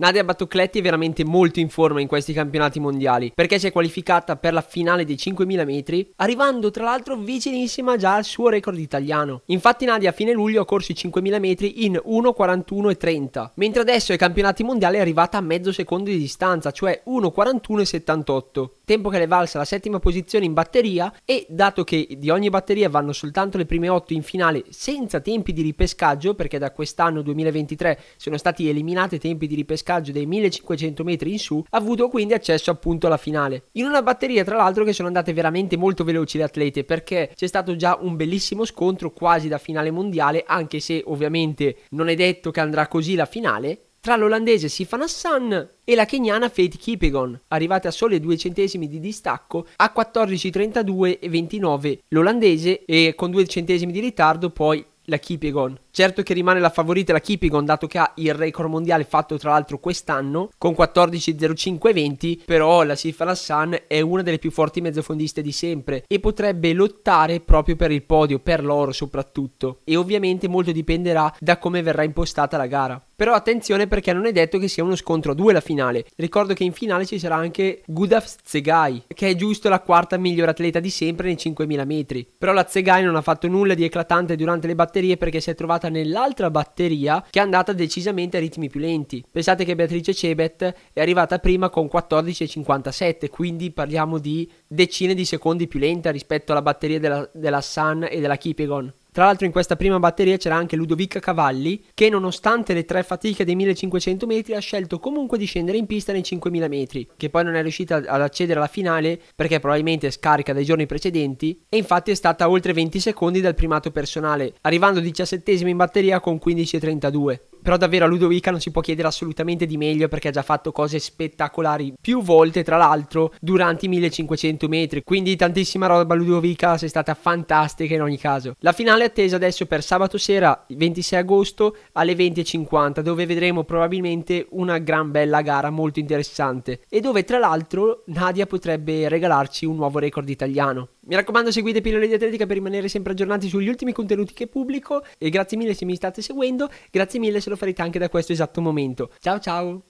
Nadia Battucletti è veramente molto in forma in questi campionati mondiali perché si è qualificata per la finale dei 5000 metri arrivando tra l'altro vicinissima già al suo record italiano. Infatti Nadia a fine luglio ha corso i 5000 metri in 1.41.30 mentre adesso ai campionati mondiali è arrivata a mezzo secondo di distanza cioè 1.41.78 tempo che le valsa la settima posizione in batteria e dato che di ogni batteria vanno soltanto le prime 8 in finale senza tempi di ripescaggio perché da quest'anno 2023 sono stati eliminati i tempi di ripescaggio dei 1500 metri in su, ha avuto quindi accesso appunto alla finale. In una batteria tra l'altro che sono andate veramente molto veloci le atlete perché c'è stato già un bellissimo scontro quasi da finale mondiale anche se ovviamente non è detto che andrà così la finale tra l'olandese Sifan Hassan e la keniana Faith Kipegon, arrivate a sole due centesimi di distacco a 14.32 e 29 l'olandese e con due centesimi di ritardo poi la Kipegon. Certo che rimane la favorita la Kipigon dato che ha il record mondiale fatto tra l'altro quest'anno con 14.05.20 però la Sifa Hassan è una delle più forti mezzofondiste di sempre e potrebbe lottare proprio per il podio, per l'oro soprattutto e ovviamente molto dipenderà da come verrà impostata la gara. Però attenzione perché non è detto che sia uno scontro a due la finale. Ricordo che in finale ci sarà anche Gudaf Zegai, che è giusto la quarta miglior atleta di sempre nei 5.000 metri. Però la Zegai non ha fatto nulla di eclatante durante le batterie perché si è trovata trovata nell'altra batteria che è andata decisamente a ritmi più lenti. Pensate che Beatrice Cebet è arrivata prima con 14,57, quindi parliamo di decine di secondi più lenta rispetto alla batteria della, della Sun e della Kipegon. Tra l'altro in questa prima batteria c'era anche Ludovica Cavalli che nonostante le tre fatiche dei 1500 metri ha scelto comunque di scendere in pista nei 5000 metri, che poi non è riuscita ad accedere alla finale perché probabilmente scarica dai giorni precedenti e infatti è stata oltre 20 secondi dal primato personale, arrivando 17 in batteria con 15.32 però davvero a Ludovica non si può chiedere assolutamente di meglio perché ha già fatto cose spettacolari più volte tra l'altro durante i 1500 metri, quindi tantissima roba Ludovica, sei stata fantastica in ogni caso. La finale è attesa adesso per sabato sera 26 agosto alle 20.50 dove vedremo probabilmente una gran bella gara molto interessante e dove tra l'altro Nadia potrebbe regalarci un nuovo record italiano. Mi raccomando, seguite Pillole di Atletica per rimanere sempre aggiornati sugli ultimi contenuti che pubblico. E grazie mille se mi state seguendo, grazie mille se lo farete anche da questo esatto momento. Ciao ciao!